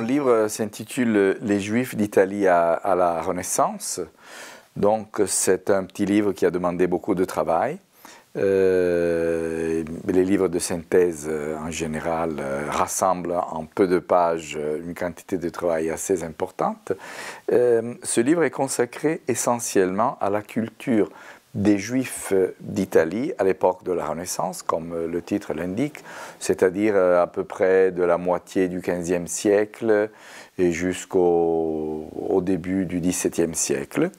mon livre s'intitule Les Juifs d'Italie à, la Renaissance. Donc c'est un petit livre qui a demandé beaucoup de travail. Euh, les livres de synthèse euh, en général euh, rassemblent en peu de pages une quantité de travail assez importante. ce livre est consacré essentiellement à la culture des Juifs euh, d'Italie à l'époque de la Renaissance, comme euh, le titre l'indique, c'est-à-dire euh, à peu près de la moitié du XVe siècle et jusqu'au début du XVIIe siècle.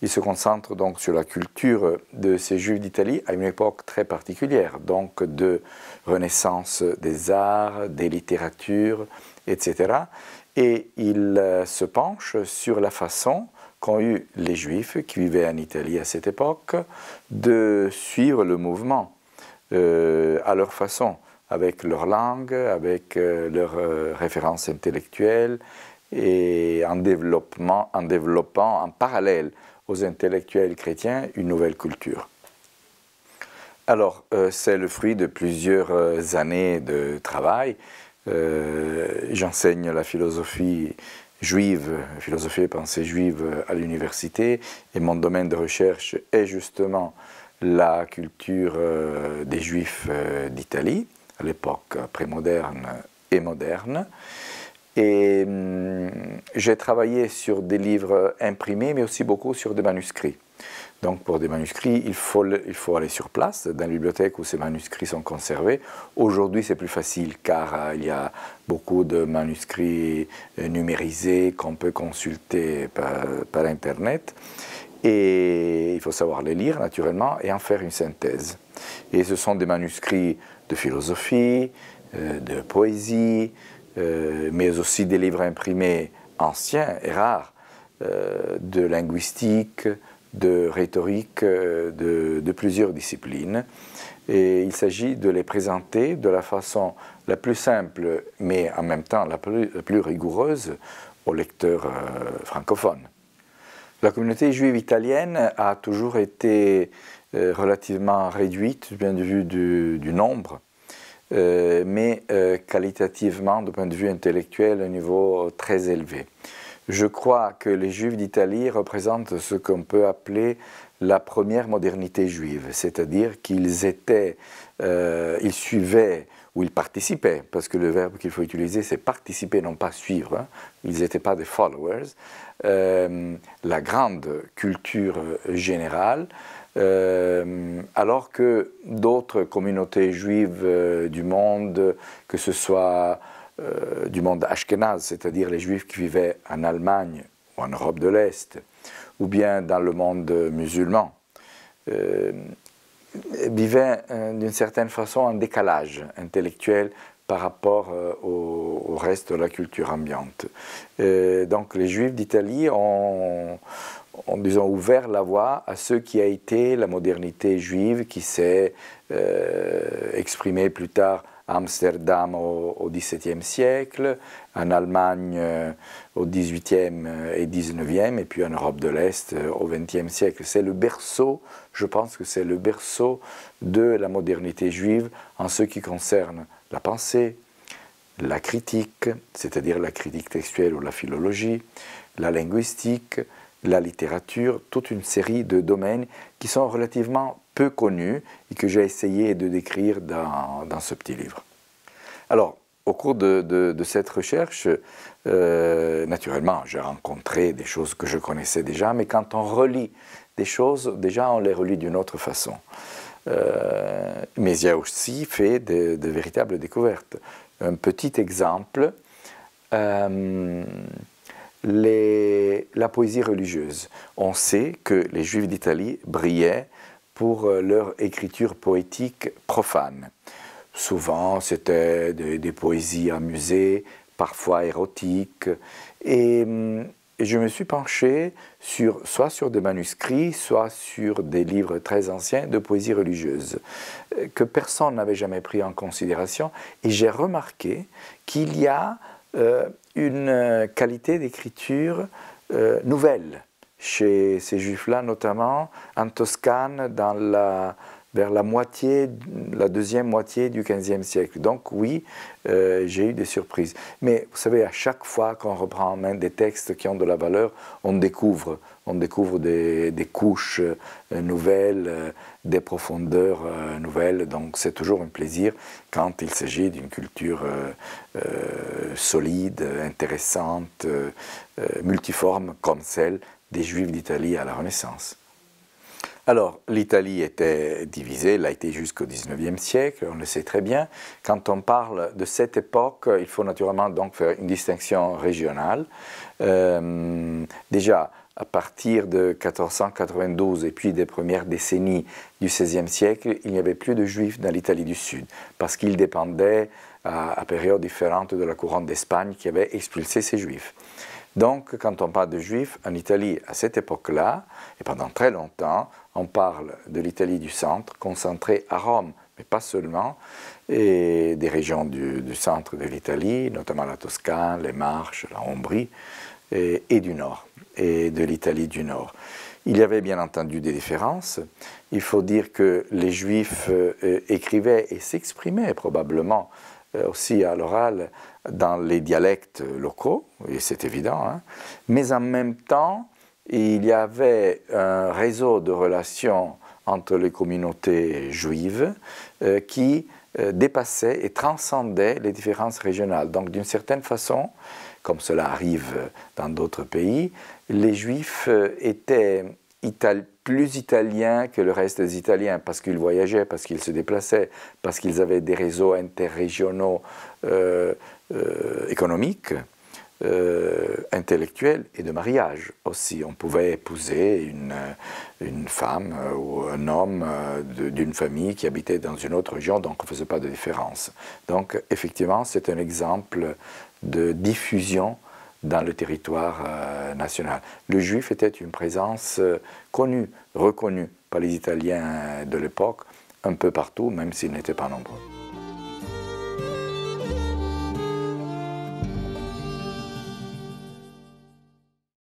Il se concentre donc sur la culture de ces Juifs d'Italie à une époque très particulière, donc de renaissance des arts, des littératures, etc. Et il se penche sur la façon qu'ont eu les Juifs qui vivaient en Italie à cette époque de suivre le mouvement euh, à leur façon, avec leur langue, avec euh, leurs euh, références intellectuelles et en, développement, en développant en parallèle aux intellectuels chrétiens une nouvelle culture. Alors, c'est le fruit de plusieurs années de travail. J'enseigne la philosophie juive, philosophie et pensée juive à l'université, et mon domaine de recherche est justement la culture euh, des juifs euh, d'Italie, à l'époque prémoderne et moderne. Et hum, j'ai travaillé sur des livres imprimés, mais aussi beaucoup sur des manuscrits. Donc pour des manuscrits, il faut, aller sur place, dans la bibliothèque où ces manuscrits sont conservés. Aujourd'hui, c'est plus facile car euh, il y a beaucoup de manuscrits euh, numérisés qu'on peut consulter par, Internet. Et il faut savoir les lire naturellement et en faire une synthèse. Et ce sont des manuscrits de philosophie, euh, de poésie, mais aussi des livres imprimés anciens et rares, de linguistique, de rhétorique euh, de, plusieurs disciplines. Et il s'agit de les présenter de la façon la plus simple, mais en même temps la plus, rigoureuse, aux lecteurs euh, francophones. La communauté juive italienne a toujours été euh, relativement réduite du point de vue du, nombre, mais qualitativement, du point de vue intellectuel, un niveau très élevé. Je crois que les Juifs d'Italie représentent ce qu'on peut appeler la première modernité juive, c'est-à-dire qu'ils étaient, euh, ils suivaient ou ils participaient, parce que le verbe qu'il faut utiliser c'est participer, non pas suivre, hein. ils n'étaient pas des followers, euh, la grande culture générale, euh, alors que d'autres communautés juives du monde, que ce soit euh, du monde Ashkenaz, c'est-à-dire les juifs qui vivaient en Allemagne ou en Europe de l'Est, ou bien dans le monde musulman, euh, vivaient euh, d'une certaine façon un décalage intellectuel par rapport au, reste de la culture ambiante. donc les juifs d'Italie ont, ouvert la voie à ce qui a été la modernité juive qui s'est exprimée plus tard Amsterdam au XVIIe siècle, en Allemagne euh, au XVIIIe euh, et XIXe, et puis en Europe de l'Est euh, au XXe siècle. C'est le berceau, je pense que c'est le berceau de la modernité juive en ce qui concerne la pensée, la critique, c'est-à-dire la critique textuelle ou la philologie, la linguistique, la littérature, toute une série de domaines qui sont relativement peu connus et que j'ai essayé de décrire dans, ce petit livre. Alors, au cours de, cette recherche, euh, naturellement, j'ai rencontré des choses que je connaissais déjà, mais quand on relit des choses, déjà, on les relit d'une autre façon. mais il y a aussi fait de, véritables découvertes. Un petit exemple. Euh, la poésie religieuse. On sait que les Juifs d'Italie brillaient pour euh, leur écriture poétique profane. Souvent, c'était des, poésies amusées, parfois érotiques. Et, hum, je me suis penché sur, soit sur des manuscrits, soit sur des livres très anciens de poésie religieuse, euh, que personne n'avait jamais pris en considération. Et j'ai remarqué qu'il y a euh, une euh, qualité d'écriture euh, nouvelle chez ces juifs-là, notamment en Toscane, vers la moitié, la deuxième moitié du XVe siècle. Donc oui, j'ai eu des surprises. Mais vous savez, à chaque fois qu'on reprend en main des textes qui ont de la valeur, on découvre, on découvre des, couches nouvelles, des profondeurs nouvelles. Donc c'est toujours un plaisir quand il s'agit d'une culture solide, intéressante, euh, euh, multiforme comme celle des Juifs d'Italie à la Renaissance. Alors, l'Italie était divisée, elle a été jusqu'au XIXe siècle, on le sait très bien. Quand on parle de cette époque, il faut naturellement donc faire une distinction régionale. Euh, déjà, à partir de 1492 et puis des premières décennies du XVIe siècle, il n'y avait plus de juifs dans l'Italie du Sud, parce qu'ils dépendaient à, périodes différentes de la couronne d'Espagne qui avait expulsé ces juifs. Donc, quand on parle de juifs en Italie à cette époque-là, et pendant très longtemps, on parle de l'Italie du centre, concentrée à Rome, mais pas seulement, et des régions du, centre de l'Italie, notamment la Toscane, les Marches, la Hombrie, et, du Nord, et de l'Italie du Nord. Il y avait bien entendu des différences. Il faut dire que les Juifs euh, écrivaient et s'exprimaient probablement euh, aussi à l'oral dans les dialectes locaux, et c'est évident, hein. mais en même temps, il y avait un réseau de relations entre les communautés juives euh, qui dépassait et transcendait les différences régionales. Donc d'une certaine façon, comme cela arrive dans d'autres pays, les Juifs euh, étaient plus italiens que le reste des Italiens, parce qu'ils voyageaient, parce qu'ils se déplaçaient, parce qu'ils avaient des réseaux interrégionaux euh, euh, économiques, intellectuels et de mariage aussi. On pouvait épouser une, une femme ou un homme d'une famille qui habitait dans une autre région, donc on ne faisait pas de différence. Donc effectivement, c'est un exemple de diffusion dans le territoire euh, national. Le juif était une présence euh, connue, reconnue par les Italiens de l'époque, un peu partout, même s'ils n'étaient pas nombreux.